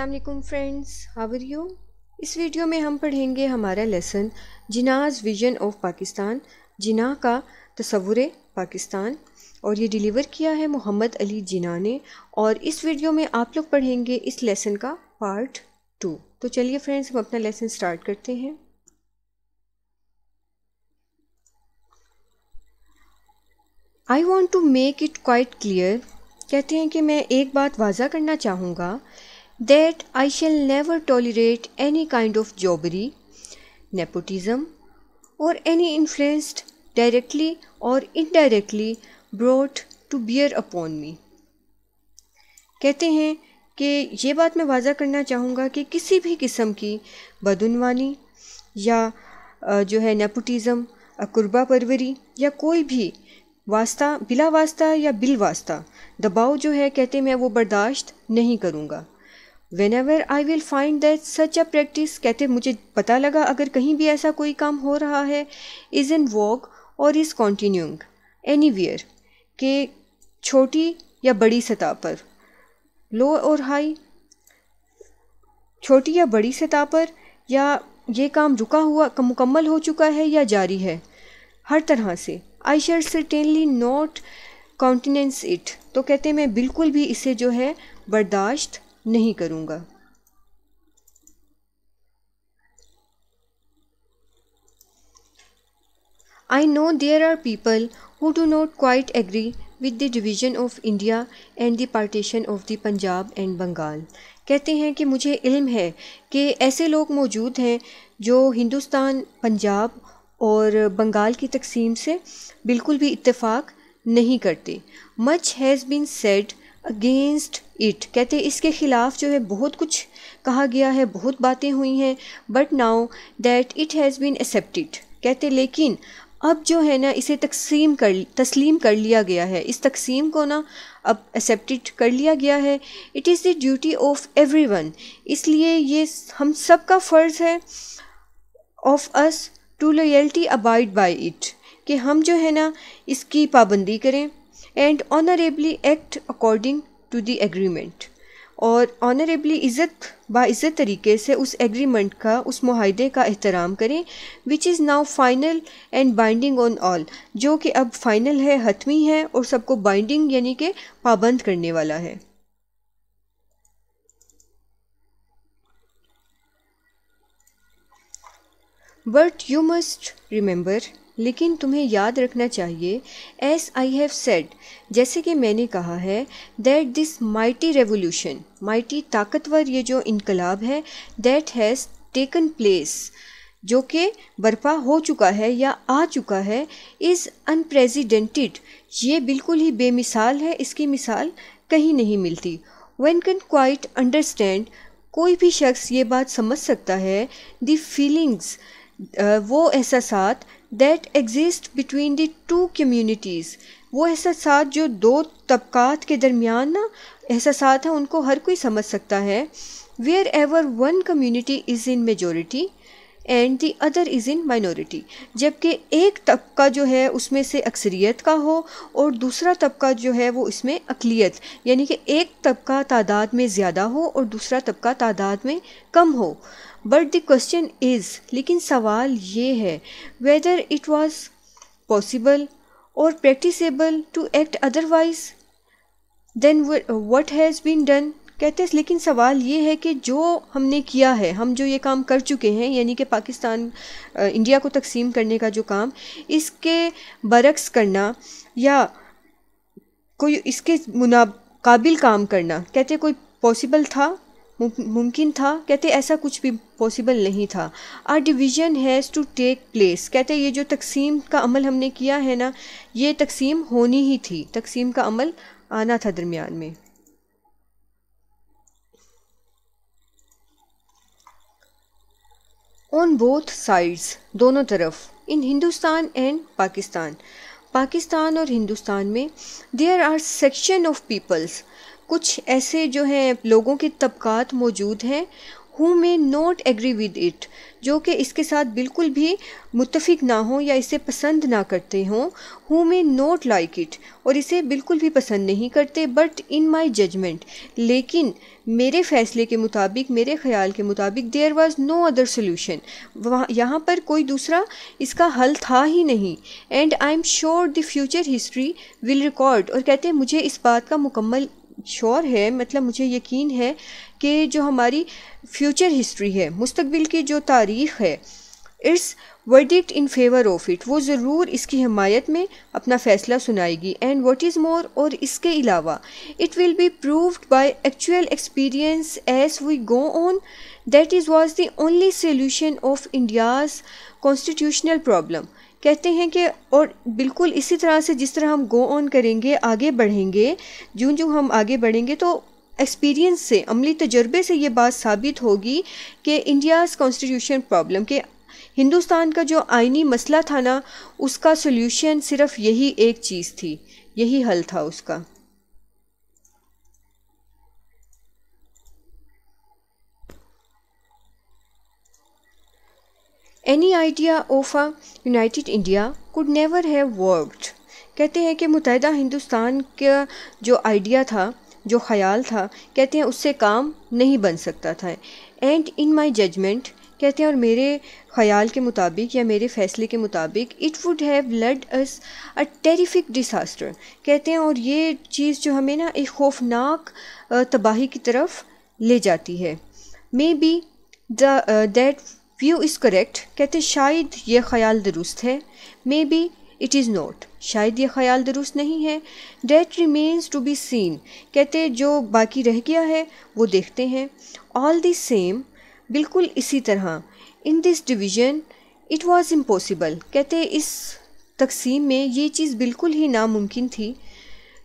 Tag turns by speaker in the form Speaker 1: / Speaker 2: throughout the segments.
Speaker 1: अस्सलाम friends how are you इस video में हम पढ़ेंगे हमारा lesson Jinnah's vision of Pakistan Jinnah का तस्वुर पाकिस्तान और ये डिलीवर किया है मोहम्मद अली जिना ने और इस वीडियो में आप लोग पढ़ेंगे इस लेसन का पार्ट टू तो चलिए फ्रेंड्स हम अपना लेसन स्टार्ट करते हैं I want to make it quite clear कहते हैं कि मैं एक बात वाजा करना चाहूँगा that I shall never tolerate any kind of jobbery, nepotism, or any influence directly or indirectly brought to bear upon me. कहते हैं कि ये बात मैं वाजा करना चाहूँगा कि किसी भी किस्म की बदनवानी या जो है नेपोटिज़म अकुरबा परवरी या कोई भी वास्ता बिला वास्ता या बिल वास्ता दबाव जो है कहते मैं वो बर्दाश्त नहीं करूँगा whenever I will find that such a practice कहते मुझे पता लगा अगर कहीं भी ऐसा कोई काम हो रहा है इज़ इन वॉक और इज़ कॉन्टीन्यूंग एनी वेयर के छोटी या बड़ी सतह पर लो और हाई छोटी या बड़ी सतह पर या ये काम रुका हुआ मुकम्मल हो चुका है या जारी है हर तरह से I shall certainly not countenance it तो कहते मैं बिल्कुल भी इसे जो है बर्दाश्त नहीं करूंगा I know there are people who do not quite agree with the division of India and the partition of the Punjab and Bengal कहते हैं कि मुझे इल्म है कि ऐसे लोग मौजूद हैं जो हिंदुस्तान पंजाब और बंगाल की तकसीम से बिल्कुल भी इतफाक़ नहीं करते much has been said against it कहते हैं इसके ख़िलाफ़ जो है बहुत कुछ कहा गया है बहुत बातें हुई हैं but now that it has been accepted कहते लेकिन अब जो है ना इसे तकसीम कर तस्लीम कर लिया गया है इस तकसीम को ना अब एक्सेप्टेड कर लिया गया है it is the duty of everyone इसलिए ये हम सब का फ़र्ज़ है of us to loyally abide by it कि हम जो है ना इसकी पाबंदी करें and honourably act according to the agreement और ऑनरेबली इज़्ज़त बाज़्ज़त तरीके से उस एग्रीमेंट का उस माहदे का एहतराम करें which is now final and binding on all जो कि अब फ़ाइनल है हतमी है और सबको बाइंडिंग यानी कि पाबंद करने वाला है बट यू मस्ट रिमेंबर लेकिन तुम्हें याद रखना चाहिए एस आई हैव सेड जैसे कि मैंने कहा है that this mighty revolution mighty ताकतवर ये जो इनकलाब है दैट हैज़ टेकन प्लेस जो कि बर्पा हो चुका है या आ चुका है इज़ अनप्रेजिडेंटेड ये बिल्कुल ही बेमिसाल है इसकी मिसाल कहीं नहीं मिलती वन कैन क्वाइट अंडरस्टैंड कोई भी शख्स ये बात समझ सकता है दी फीलिंग्स वो एहसास that exist between the two communities वो एहसास जो दो तबक़ात के दरमियान ना एहसास हैं उनको हर कोई समझ सकता है wherever one community is in majority and the other is in minority जबकि एक तबका जो है उसमें से अक्सरियत का हो और दूसरा तबका जो है वो इसमें अकलीत यानी कि एक तबका तादाद में ज़्यादा हो और दूसरा तबका तादाद में कम हो बट द क्वेश्चन इज़ लेकिन सवाल ये है वेदर इट वॉज पॉसिबल और practicable to act otherwise than what has been done कहते हैं लेकिन सवाल ये है कि जो हमने किया है हम जो ये काम कर चुके हैं यानी कि पाकिस्तान इंडिया को तकसीम करने का जो काम इसके बरक्स करना या कोई इसके मुनाकाबिल काम करना कहते कोई पॉसिबल था मुमकिन था कहते ऐसा कुछ भी पॉसिबल नहीं था our division has to take place कहते ये जो तकसीम का अमल हमने किया है ना ये तकसीम होनी ही थी तकसीम का अमल आना था दरमियान में ऑन बोथ साइड्स दोनों तरफ इन हिंदुस्तान एंड पाकिस्तान पाकिस्तान और हिंदुस्तान में there are section of peoples कुछ ऐसे जो हैं लोगों के तबकात मौजूद हैं who may not agree with it जो कि इसके साथ बिल्कुल भी मुतफिक ना हो या इसे पसंद ना करते हों who may not like it और इसे बिल्कुल भी पसंद नहीं करते बट इन माई जजमेंट लेकिन मेरे फ़ैसले के मुताबिक मेरे ख्याल के मुताबिक there was no other solution वहाँ यहाँ पर कोई दूसरा इसका हल था ही नहीं and I am sure the future history will record और कहते हैं मुझे इस बात का मुकम्मल श्योर है मतलब मुझे यकीन है कि जो हमारी फ्यूचर हिस्ट्री है मुस्तबिल की जो तारीख़ है it's verdict in favour of it वो ज़रूर इसकी हमायत में अपना फ़ैसला सुनाएगी एंड वॉट इज़ मोर और इसके अलावा it will be proved by actual experience as we go on that is was the only solution of India's constitutional problem कहते हैं कि और बिल्कुल इसी तरह से जिस तरह हम गो ऑन करेंगे आगे बढ़ेंगे जूँ जूँ हम आगे बढ़ेंगे तो एक्सपीरियंस से अमली तजर्बे से ये बात साबित होगी कि इंडियाज़ कॉन्स्टिट्यूशन प्रॉब्लम के हिंदुस्तान का जो आइनी मसला था ना उसका सोल्यूशन सिर्फ यही एक चीज़ थी यही हल था उसका any idea of a United India could never have worked कहते हैं कि मुतहदा हिंदुस्तान का जो आइडिया था जो ख्याल था कहते हैं उससे काम नहीं बन सकता था एंड इन माई जजमेंट कहते हैं और मेरे ख्याल के मुताबिक या मेरे फ़ैसले के मुताबिक it would have led us a terrific disaster कहते हैं और ये चीज़ जो हमें ना एक खौफनाक तबाही की तरफ ले जाती है may be that view is correct कहते शायद ये ख्याल दुरुस्त है may be it is not शायद ये ख्याल दुरुस्त नहीं है that remains to be seen कहते जो बाकी रह गया है वो देखते हैं ऑल दी सेम बिल्कुल इसी तरह in this division it was impossible कहते इस तकसीम में ये चीज़ बिल्कुल ही नामुमकिन थी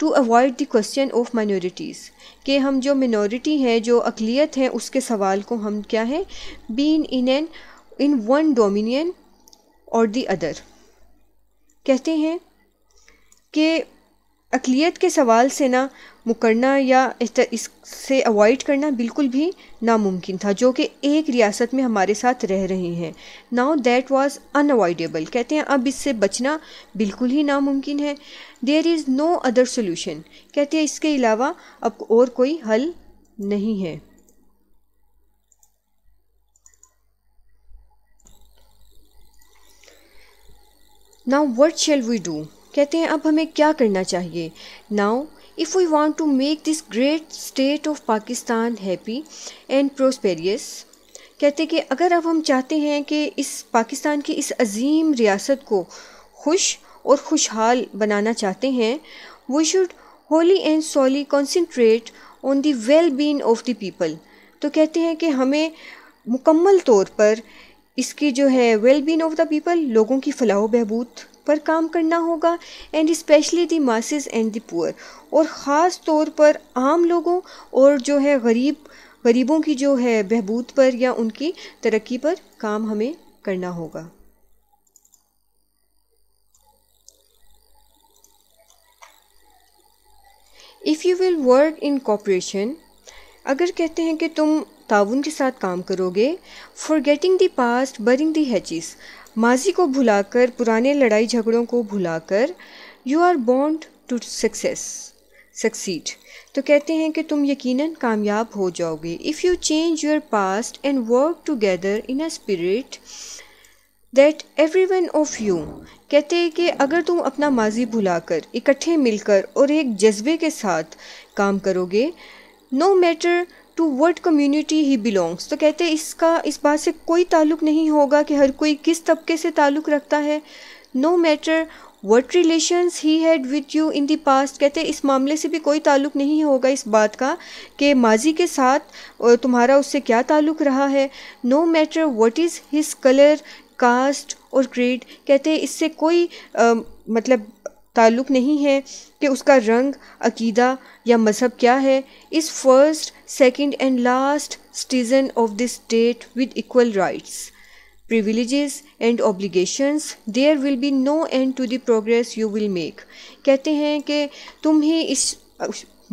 Speaker 1: to avoid the question of minorities कि हम जो मिनोरिटी हैं जो अकलीत हैं उसके सवाल को हम क्या हैं been in an in one dominion और दी अदर कहते हैं कि अकलीत के सवाल से ना मुकरना या इससे अवॉइड करना बिल्कुल भी नामुमकिन था जो कि एक रियासत में हमारे साथ रह रहे हैं नाउ दैट वाज अनअवॉइडेबल कहते हैं अब इससे बचना बिल्कुल ही नामुमकिन है there is no other solution कहते हैं इसके अलावा अब और कोई हल नहीं है now what shall we do कहते हैं अब हमें क्या करना चाहिए now If we want to make this great state of Pakistan happy and prosperous, कहते कि अगर अब हम चाहते हैं कि इस पाकिस्तान की इस अजीम रियासत को खुश और खुशहाल बनाना चाहते हैं we should wholly and solely concentrate on the well being of the people तो कहते हैं कि हमें मुकम्मल तौर पर इसकी जो है well being of the people लोगों की फलाह बहबूद पर काम करना होगा and specially the masses and the poor और ख़ास तौर पर आम लोगों और जो है गरीब गरीबों की जो है बहबूद पर या उनकी तरक्की पर काम हमें करना होगा if you will work in cooperation अगर कहते हैं कि तुम ताउन के साथ काम करोगे forgetting the past burying the हैचिस माजी को भुलाकर पुराने लड़ाई झगड़ों को भुलाकर you are bound to success succeed तो कहते हैं कि तुम यकीनन कामयाब हो जाओगे if you change your past and work together in a spirit that every one of you कहते हैं कि अगर तुम अपना माजी भुलाकर इकट्ठे मिलकर और एक जज्बे के साथ काम करोगे no matter to what community he belongs तो कहते हैं इसका इस बात से कोई ताल्लुक नहीं होगा कि हर कोई किस तबके से ताल्लुक़ रखता है no matter what relations he had with you in the past कहते हैं इस मामले से भी कोई ताल्लुक नहीं होगा इस बात का कि माजी के साथ तुम्हारा उससे क्या ताल्लुक रहा है no matter what is his colour caste और ग्रेड कहते हैं इससे कोई आ, मतलब ताल्लुक़ नहीं है कि उसका रंग अकीदा या मज़हब क्या है is first second and last citizen of this state with equal rights privileges and obligations there will be no end to the progress you will make कहते हैं कि तुम ही इस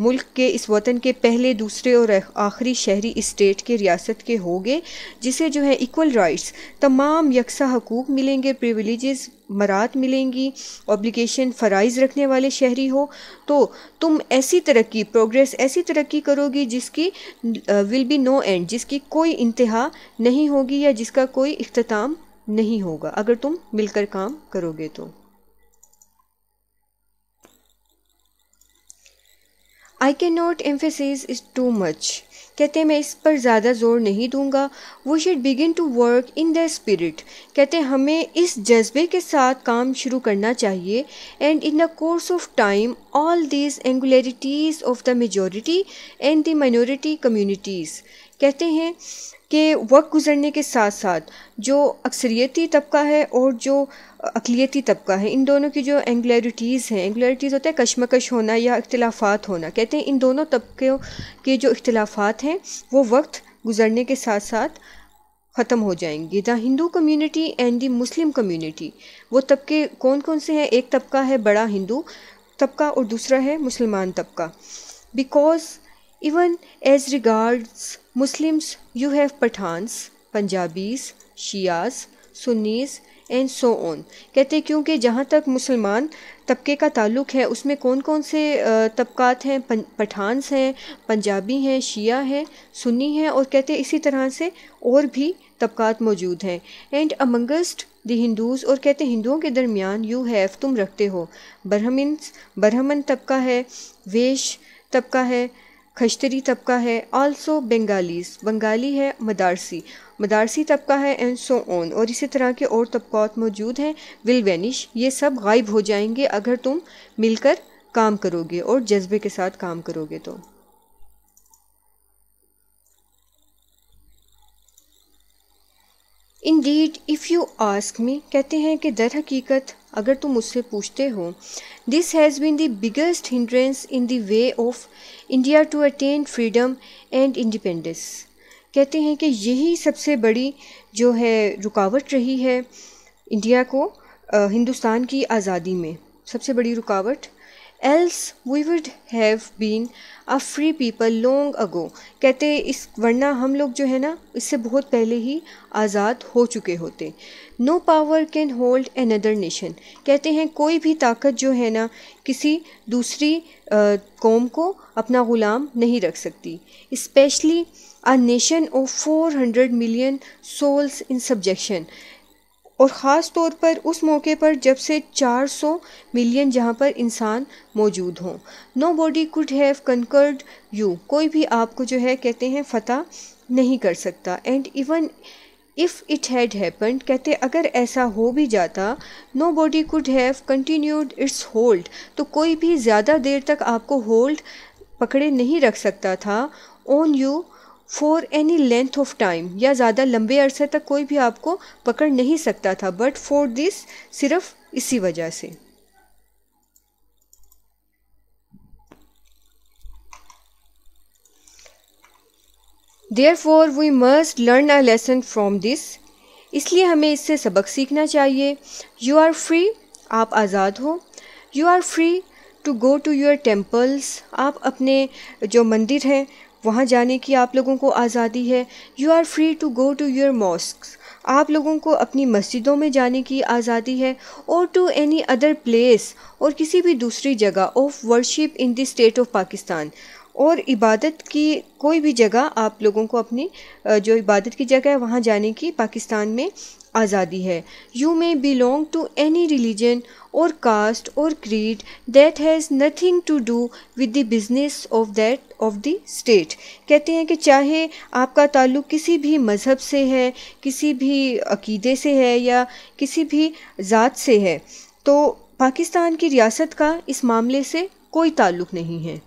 Speaker 1: मुल्क के इस वतन के पहले दूसरे और आखिरी शहरी स्टेट के रियासत के होंगे जिसे जो है इक्वल राइट्स तमाम यकसा हकूक़ मिलेंगे प्रिविलेजेस मरात मिलेंगी ऑब्लिगेशन फ़राइज़ रखने वाले शहरी हो तो तुम ऐसी तरक्की प्रोग्रेस ऐसी तरक्की करोगी जिसकी विल बी नो एंड जिसकी कोई इंतहा नहीं होगी या जिसका कोई अख्ताम नहीं होगा अगर तुम मिलकर काम करोगे तो I can not emphasise it too much कहते हैं मैं इस पर ज़्यादा जोर नहीं दूंगा we should begin to work in the spirit कहते हैं हमें इस जज्बे के साथ काम शुरू करना चाहिए and in the course of time all these angularities of the majority and the minority communities कहते हैं कि वक्त गुज़रने के साथ साथ जो अक्सरियती तबका है और जो अकलीती तबका है इन दोनों की जो एंगलरिटीज़ हैं एंगलरिटीज़ होता है कशमकश होना या इख्तलाफात होना कहते हैं इन दोनों तबकों के जो इख्तलाफात हैं वो वक्त गुज़रने के साथ साथ ख़त्म हो जाएंगे the Hindu community and the Muslim community वो तबके कौन कौन से हैं एक तबका है बड़ा हिंदू तबका और दूसरा है मुसलमान तबका because Even as regards Muslims, you have Pathans, Punjabis, Shias, Sunnis and so on कहते हैं क्योंकि जहाँ तक मुसलमान तबके का ताल्लुक है उसमें कौन कौन से तबक़ात हैं पठानस हैं पंजाबी हैं शिया हैं सुन्नी हैं और कहते हैं इसी तरह से और भी तबक़ात मौजूद हैं एंड अमंगस्ट द हिंदूज़ और कहते हैं हिंदुओं के दरमियान यू हैव तुम रखते हो ब्रह्मिन ब्रह्मन तबका है वेश तबका है खश्तरी तबका है आल्सो बंगालीज बंगाली है मदारसी मदारसी तबका है एंड सो ऑन और इसी तरह के और तबकात मौजूद हैं विल वैनिश ये सब गायब हो जाएंगे अगर तुम मिलकर काम करोगे और जज्बे के साथ काम करोगे तो indeed if you ask me कहते हैं कि दर हकीकत अगर तुम मुझसे पूछते हो this has been the biggest hindrance in the way of India to attain freedom and independence कहते हैं कि यही सबसे बड़ी जो है रुकावट रही है इंडिया को हिंदुस्तान की आज़ादी में सबसे बड़ी रुकावट else we would have been a free people long ago कहते इस वरना हम लोग जो है ना इससे बहुत पहले ही आज़ाद हो चुके होते no power can hold another nation कहते हैं कोई भी ताकत जो है ना किसी दूसरी कौम को अपना ग़ुलाम नहीं रख सकती especially a nation of hundred million souls in subjection और ख़ास तौर पर उस मौके पर जब से 400 मिलियन जहाँ पर इंसान मौजूद हों nobody could have conquered you कोई भी आपको जो है कहते हैं फतह नहीं कर सकता and even if it had happened कहते अगर ऐसा हो भी जाता nobody could have continued its hold तो कोई भी ज़्यादा देर तक आपको होल्ड पकड़े नहीं रख सकता था on you for any length of time या ज़्यादा लंबे अरसे तक कोई भी आपको पकड़ नहीं सकता था बट फॉर दिस सिर्फ इसी वजह से therefore we must learn a lesson from this इसलिए हमें इससे सबक सीखना चाहिए यू आर फ्री आप आज़ाद हो you are free to go to your temples आप अपने जो मंदिर हैं वहाँ जाने की आप लोगों को आज़ादी है you are free to go to your mosques आप लोगों को अपनी मस्जिदों में जाने की आज़ादी है और टू एनी अदर प्लेस और किसी भी दूसरी जगह of worship in the state of Pakistan और इबादत की कोई भी जगह आप लोगों को अपनी जो इबादत की जगह है वहाँ जाने की पाकिस्तान में आज़ादी है you may belong to any religion और कास्ट और creed that has nothing to do with the business of that of the state कहते हैं कि चाहे आपका ताल्लुक किसी भी मज़हब से है किसी भी अकीदे से है या किसी भी ज़ात से है तो पाकिस्तान की रियासत का इस मामले से कोई ताल्लुक नहीं है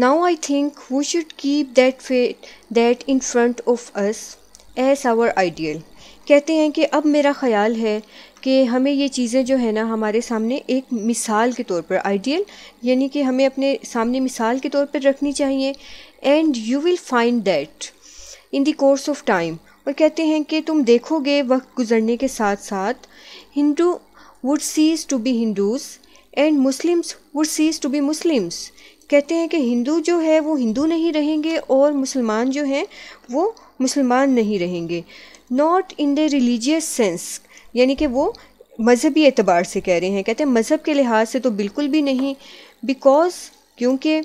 Speaker 1: Now I think we should keep that fate that in front of us as our ideal. कहते हैं कि अब मेरा ख्याल है कि हमें ये चीज़ें जो है ना हमारे सामने एक मिसाल के तौर पर आइडियल यानी कि हमें अपने सामने मिसाल के तौर पर रखनी चाहिए and you will find that in the course of time और कहते हैं कि तुम देखोगे वक्त गुजरने के साथ साथ Hindu would cease to be Hindus and Muslims would cease to be Muslims कहते हैं कि हिंदू जो है वो हिंदू नहीं रहेंगे और मुसलमान जो हैं वो मुसलमान नहीं रहेंगे not in the religious sense यानी कि वो मज़हबी एतबार से कह रहे हैं कहते हैं मज़हब के लिहाज से तो बिल्कुल भी नहीं बिकॉज़ क्योंकि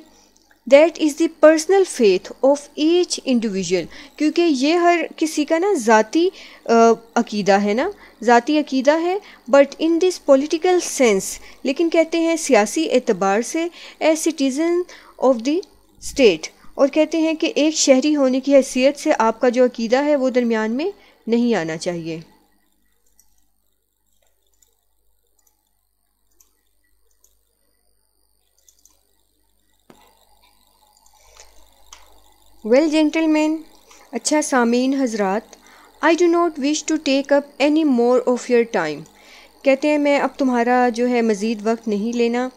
Speaker 1: that is the personal faith of each individual क्योंकि ये हर किसी का ना ज़ाती अकीदा है ना ज़ाती अकीदा है but in this political sense लेकिन कहते हैं सियासी एतबार से a citizen of the state और कहते हैं कि एक शहरी होने की हैसियत से आपका जो अकीदा है वो दरमियान में नहीं आना चाहिए वेल जेंटलमैन अच्छा सामीन हजरात I do not wish to take up any more of your time कहते हैं मैं अब तुम्हारा जो है मज़ीद वक्त नहीं लेना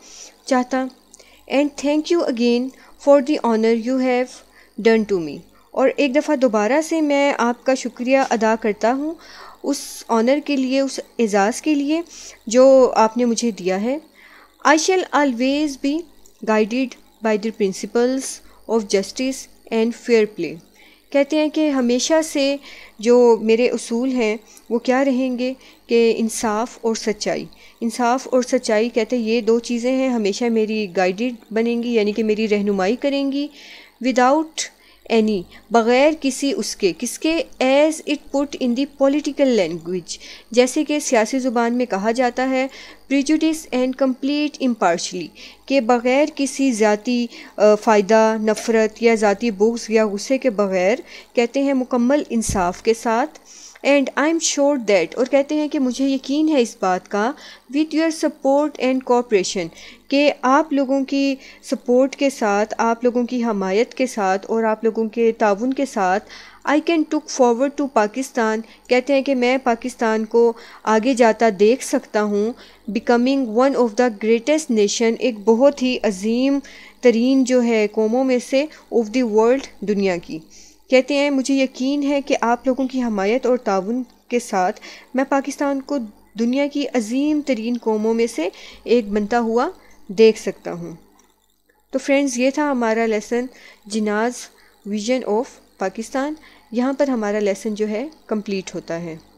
Speaker 1: चाहता and thank you again for the honour you have done to me और एक दफ़ा दोबारा से मैं आपका शुक्रिया अदा करता हूँ उस ऑनर के लिए उस एज़ाज़ के लिए जो आपने मुझे दिया है I shall always be guided by the principles of justice and fair play कहते हैं कि हमेशा से जो मेरे असूल हैं वो क्या रहेंगे कि इंसाफ और सच्चाई इंसाफ और सच्चाई कहते हैं ये दो चीज़ें हैं हमेशा मेरी गाइडेड बनेंगी यानी कि मेरी रहनुमाई करेंगी विदाउट एनी बग़ैर किसी उसके किसके as it put in the political language जैसे कि सियासी ज़ुबान में कहा जाता है प्रिजुडिस एंड कम्प्लीट इम्पार्शली के बग़ैर किसी ज़ाती फ़ायदा नफ़रत या ज़ाती बुग्स या गुस्से के बग़ैर कहते हैं मुकम्मल इंसाफ के साथ and I am sure that और कहते हैं कि मुझे यकीन है इस बात का with your support and cooperation कि आप लोगों की सपोर्ट के साथ आप लोगों की हमायत के साथ और आप लोगों के ताउन के साथ I can look forward to Pakistan कहते हैं कि मैं पाकिस्तान को आगे जाता देख सकता हूँ becoming one of the greatest nation एक बहुत ही अजीम तरीन जो है कौमों में से ऑफ दी वर्ल्ड दुनिया की कहते हैं मुझे यकीन है कि आप लोगों की हमायत और ताउन के साथ मैं पाकिस्तान को दुनिया की अजीम तरीन कौमों में से एक बनता हुआ देख सकता हूँ तो फ्रेंड्स ये था हमारा lesson Jinnah's vision of Pakistan यहाँ पर हमारा लेसन जो है कंप्लीट होता है